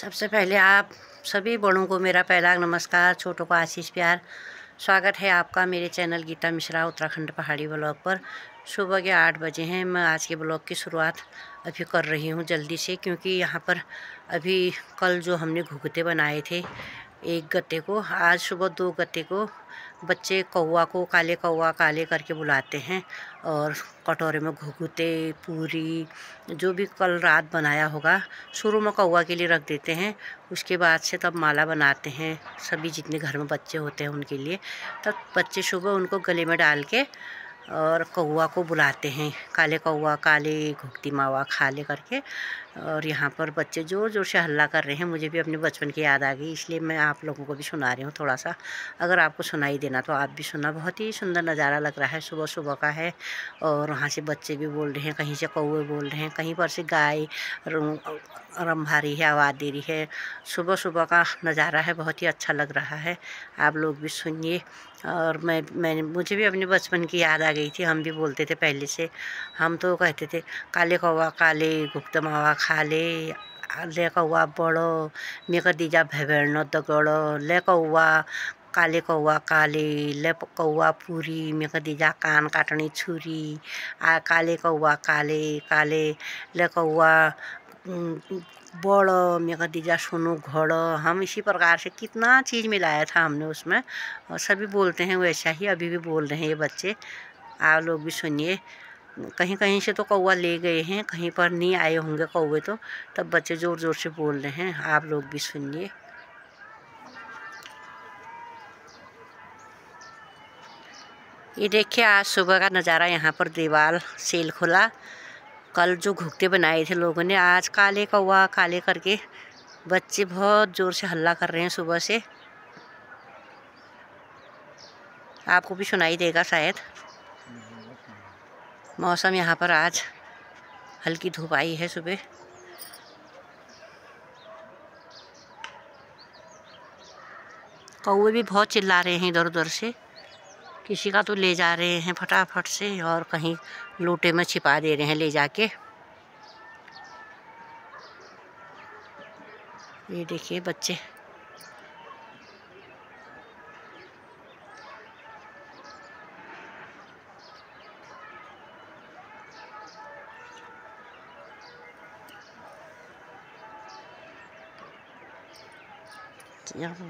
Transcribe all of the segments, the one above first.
सबसे पहले आप सभी बड़ों को मेरा पैदाग नमस्कार छोटों को आशीष प्यार स्वागत है आपका मेरे चैनल गीता मिश्रा उत्तराखंड पहाड़ी ब्लॉग पर सुबह के आठ बजे हैं मैं आज के ब्लॉग की शुरुआत अभी कर रही हूँ जल्दी से क्योंकि यहाँ पर अभी कल जो हमने घुघते बनाए थे एक गत्ते को आज सुबह दो गत्ते को बच्चे कौवा को काले कौवा काले करके बुलाते हैं और कटोरे में घुघुते पूरी जो भी कल रात बनाया होगा शुरू में कौवा के लिए रख देते हैं उसके बाद से तब माला बनाते हैं सभी जितने घर में बच्चे होते हैं उनके लिए तब बच्चे सुबह उनको गले में डाल के और कौवा को बुलाते हैं काले कौवा काले घुगती मावा खाले करके और यहाँ पर बच्चे ज़ोर ज़ोर से हल्ला कर रहे हैं मुझे भी अपने बचपन की याद आ गई इसलिए मैं आप लोगों को भी सुना रही हूँ थोड़ा सा अगर आपको सुनाई देना तो आप भी सुनना बहुत ही सुंदर नज़ारा लग रहा है सुबह सुबह का है और वहाँ से बच्चे भी बोल रहे हैं कहीं से कौए बोल रहे हैं कहीं पर से गाय रम्भा रही है आवाज़ दे रही है सुबह सुबह का नज़ारा है बहुत ही अच्छा लग रहा है आप लोग भी सुनिए और मैं मैंने मुझे भी अपने बचपन की याद आ गई थी हम भी बोलते थे पहले से हम तो कहते थे काले कौवा काले गुप्त मावा खाले लेको हुआ बड़ो मेक दीजा न दगड़ो तो लेको हुआ काले कौआ काले लेप कौआ पूरी मेक दीजा कान काटनी छुरी आ काले कौआ काले काले ले कौआ बड़ो मेक दीजा सोनू घोड़ो हम इसी प्रकार से कितना चीज़ मिलाया था हमने उसमें और सभी बोलते हैं वैसा ही अभी भी बोल रहे हैं ये बच्चे आप लोग भी सुनिए कहीं कहीं से तो कौआ ले गए हैं कहीं पर नहीं आए होंगे कौए तो तब बच्चे ज़ोर ज़ोर से बोल रहे हैं आप लोग भी सुनिए ये देखिए आज सुबह का नज़ारा यहाँ पर दीवार सेल खुला कल जो घुगते बनाए थे लोगों ने आज काले कौआ काले करके बच्चे बहुत ज़ोर से हल्ला कर रहे हैं सुबह से आपको भी सुनाई देगा शायद मौसम यहाँ पर आज हल्की धूप आई है सुबह कौए भी बहुत चिल्ला रहे हैं इधर उधर से किसी का तो ले जा रहे हैं फटाफट से और कहीं लोटे में छिपा दे रहे हैं ले जाके ये देखिए बच्चे 怎样说？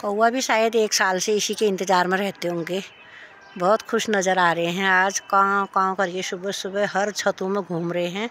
कौआ भी शायद एक साल से इसी के इंतज़ार में रहते होंगे बहुत खुश नज़र आ रहे हैं आज काँव काँव करके सुबह सुबह हर छतों में घूम रहे हैं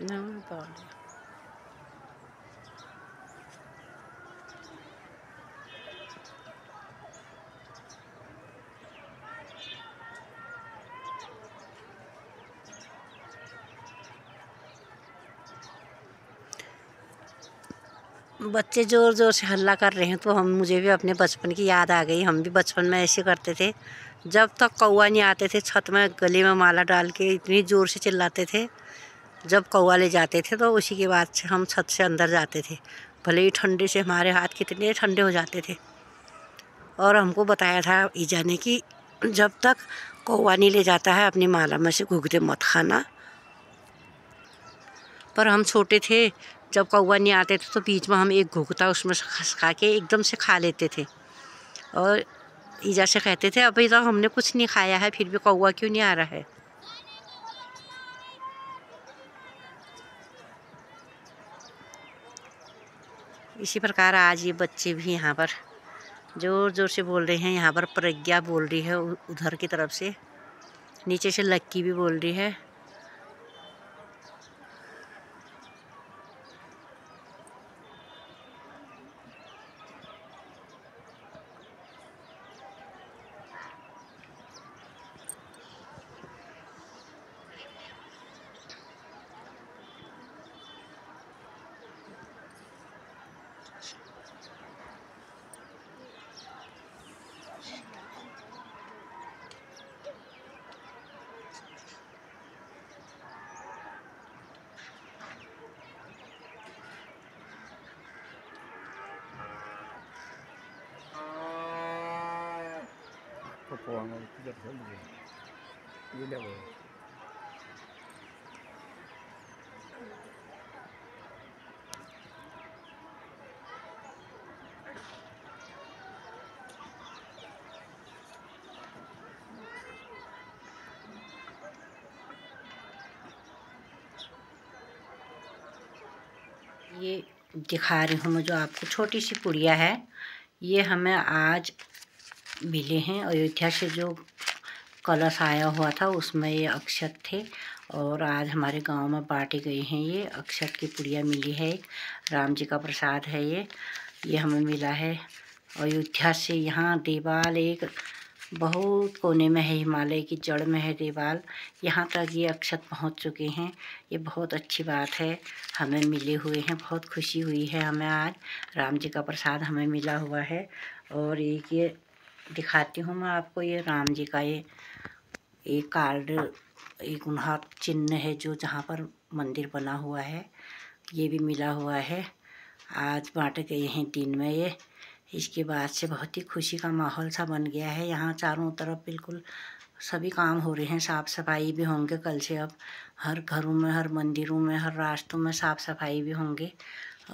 No thought. बच्चे ज़ोर ज़ोर से हल्ला कर रहे हैं तो हम मुझे भी अपने बचपन की याद आ गई हम भी बचपन में ऐसे करते थे जब तक कौआ नहीं आते थे छत में गले में माला डाल के इतनी ज़ोर से चिल्लाते थे जब कौआ ले जाते थे तो उसी के बाद से हम छत से अंदर जाते थे भले ही ठंडे से हमारे हाथ कितने ठंडे हो जाते थे और हमको बताया था ईजा ने कि जब तक कौआ नहीं ले जाता है अपनी माला में से घुगते मत खाना पर हम छोटे थे जब कौआ नहीं आते थे तो बीच में हम एक घुघता उसमें खा के एकदम से खा लेते थे और ईजा से कहते थे अभी तो हमने कुछ नहीं खाया है फिर भी कौआ क्यों नहीं आ रहा है इसी प्रकार आज ये बच्चे भी यहाँ पर ज़ोर ज़ोर से बोल रहे हैं यहाँ पर प्रज्ञा बोल रही है उधर की तरफ से नीचे से लक्की भी बोल रही है ये दिखा रही हूँ मैं जो आपको छोटी सी पुड़िया है ये हमें आज मिले हैं अयोध्या से जो कलश आया हुआ था उसमें ये अक्षत थे और आज हमारे गांव में बांटे गए हैं ये अक्षत की पुड़िया मिली है एक राम जी का प्रसाद है ये ये हमें मिला है अयोध्या से यहाँ देवाल एक बहुत कोने में है हिमालय की जड़ में है देवाल यहाँ तक ये अक्षत पहुँच चुके हैं ये बहुत अच्छी बात है हमें मिले हुए हैं बहुत खुशी हुई है हमें आज राम जी का प्रसाद हमें मिला हुआ है और एक ये दिखाती हूँ मैं आपको ये राम जी का ये एक कार्ड एक उन्हा चिन्ह है जो जहाँ पर मंदिर बना हुआ है ये भी मिला हुआ है आज बांट गए हैं दिन में ये इसके बाद से बहुत ही खुशी का माहौल सा बन गया है यहाँ चारों तरफ बिल्कुल सभी काम हो रहे हैं साफ़ सफाई भी होंगे कल से अब हर घरों में हर मंदिरों में हर रास्तों में साफ़ सफाई भी होंगे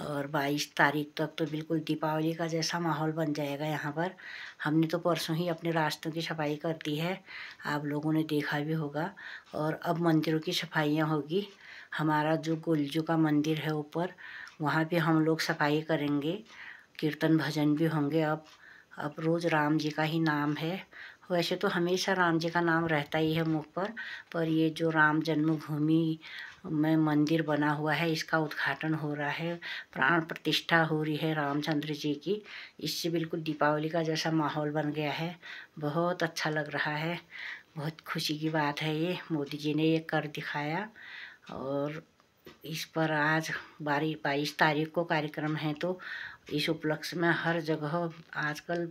और बाईस तारीख तक तो बिल्कुल दीपावली का जैसा माहौल बन जाएगा यहाँ पर हमने तो परसों ही अपने रास्तों की सफाई कर दी है आप लोगों ने देखा भी होगा और अब मंदिरों की सफाइयाँ होगी हमारा जो गुलजू का मंदिर है ऊपर वहाँ भी हम लोग सफाई करेंगे कीर्तन भजन भी होंगे अब अब रोज़ राम जी का ही नाम है वैसे तो हमेशा राम जी का नाम रहता ही है मुख पर पर ये जो राम जन्मभूमि में मंदिर बना हुआ है इसका उद्घाटन हो रहा है प्राण प्रतिष्ठा हो रही है रामचंद्र जी की इससे बिल्कुल दीपावली का जैसा माहौल बन गया है बहुत अच्छा लग रहा है बहुत खुशी की बात है ये मोदी जी ने ये कर दिखाया और इस पर आज बारी बाईस तारीख को कार्यक्रम है तो इस उपलक्ष्य में हर जगह आजकल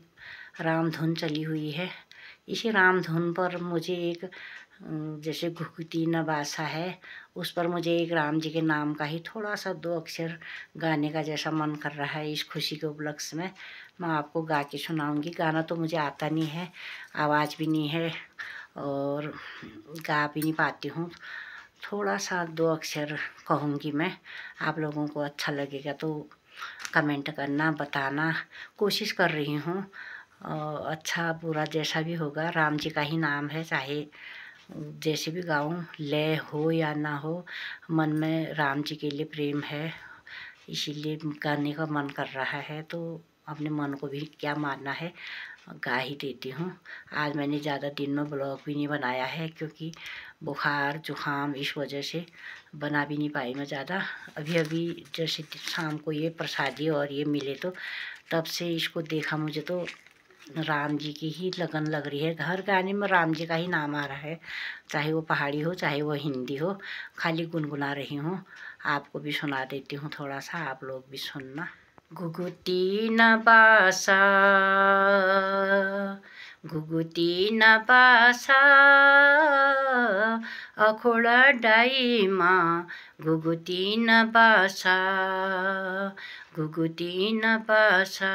रामधुन चली हुई है इसी रामधुन पर मुझे एक जैसे घुघुती नबासा है उस पर मुझे एक राम जी के नाम का ही थोड़ा सा दो अक्षर गाने का जैसा मन कर रहा है इस खुशी के उपलक्ष्य में मैं आपको गा के सुनाऊँगी गाना तो मुझे आता नहीं है आवाज़ भी नहीं है और गा भी नहीं पाती हूँ थोड़ा सा दो अक्षर कहूँगी मैं आप लोगों को अच्छा लगेगा तो कमेंट करना बताना कोशिश कर रही हूँ अच्छा बुरा जैसा भी होगा राम जी का ही नाम है चाहे जैसे भी गाऊँ ले हो या ना हो मन में राम जी के लिए प्रेम है इसीलिए गाने का मन कर रहा है तो अपने मन को भी क्या मानना है गा ही देती हूँ आज मैंने ज़्यादा दिन में ब्लॉग भी नहीं बनाया है क्योंकि बुखार जुकाम इस वजह से बना भी नहीं पाई मैं ज़्यादा अभी अभी जैसे शाम को ये प्रसादी और ये मिले तो तब से इसको देखा मुझे तो राम जी की ही लगन लग रही है हर गाने में राम जी का ही नाम आ रहा है चाहे वो पहाड़ी हो चाहे वो हिंदी हो खाली गुनगुना रही हूँ आपको भी सुना देती हूँ थोड़ा सा आप लोग भी सुनना घुगुती न बासा घुगुती न बासा अखोड़ा डाइमा घुगुती न बासा घुगुती न बासा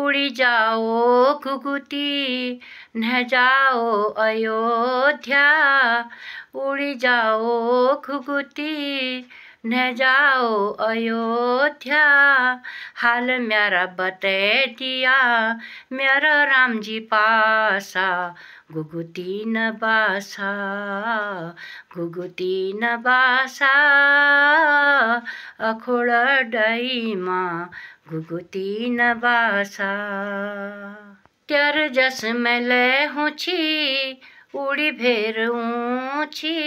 उड़ी जाओ घुगुती न जाओ अयोध्या उड़ी जाओ घुगुती न जाओ अयोध्या हाल मेरा बतै दिया मेरा राम जी पासा घुगुती न बासा घुघुती न बासा अखोड़ डईमा घुगुती नबासा त्यर जस में लय हुछी उड़ी भेर ऊँची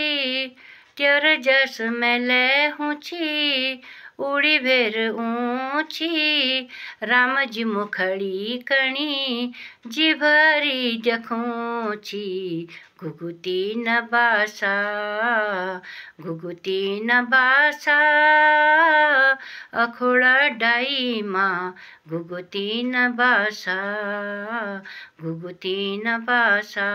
त्यर जस में लय हुछी उड़ी भेर ऊँची राम मुखड़ी कणी जी भरी जखोची घुगुती न बासा घुगुती न बासा अखोड़ा डाईमा घुगुती न बासा घुगुती न बासा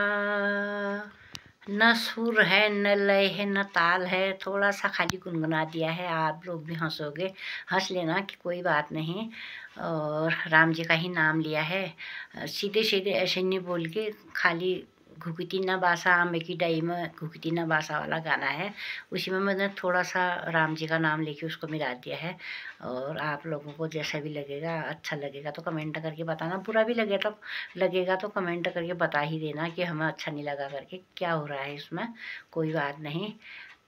न सुर है न लय है न ताल है थोड़ा सा खाली गुनगुना दिया है आप लोग भी हंसोगे हंस लेना कि कोई बात नहीं और राम जी का ही नाम लिया है सीधे सीधे ऐसे नहीं बोल के खाली घुकती ना बासा आम्बे की डाई में घुकती ना बासा वाला गाना है उसी में मैंने थोड़ा सा राम जी का नाम लेके उसको मिला दिया है और आप लोगों को जैसा भी लगेगा अच्छा लगेगा तो कमेंट करके बताना बुरा भी लगे तो लगेगा तो कमेंट करके बता ही देना कि हमें अच्छा नहीं लगा करके क्या हो रहा है इसमें कोई बात नहीं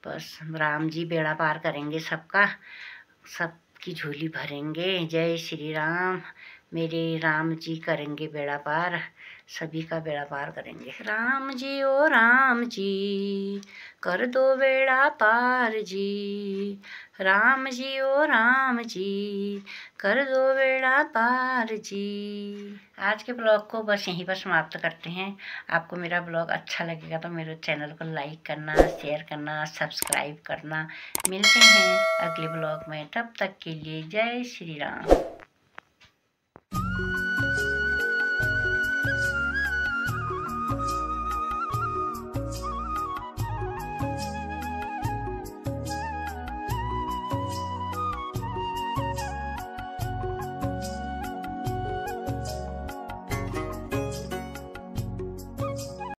बस राम जी बेड़ा पार करेंगे सबका सबकी झोली भरेंगे जय श्री राम मेरे राम जी करेंगे बेड़ा पार सभी का बेड़ा पार करेंगे राम जी ओ राम जी कर दो बेड़ा पार जी राम जी ओ राम जी कर दो बेड़ा पार जी आज के ब्लॉग को बस यहीं पर समाप्त करते हैं आपको मेरा ब्लॉग अच्छा लगेगा तो मेरे चैनल को लाइक करना शेयर करना सब्सक्राइब करना मिलते हैं अगले ब्लॉग में तब तक के लिए जय श्री राम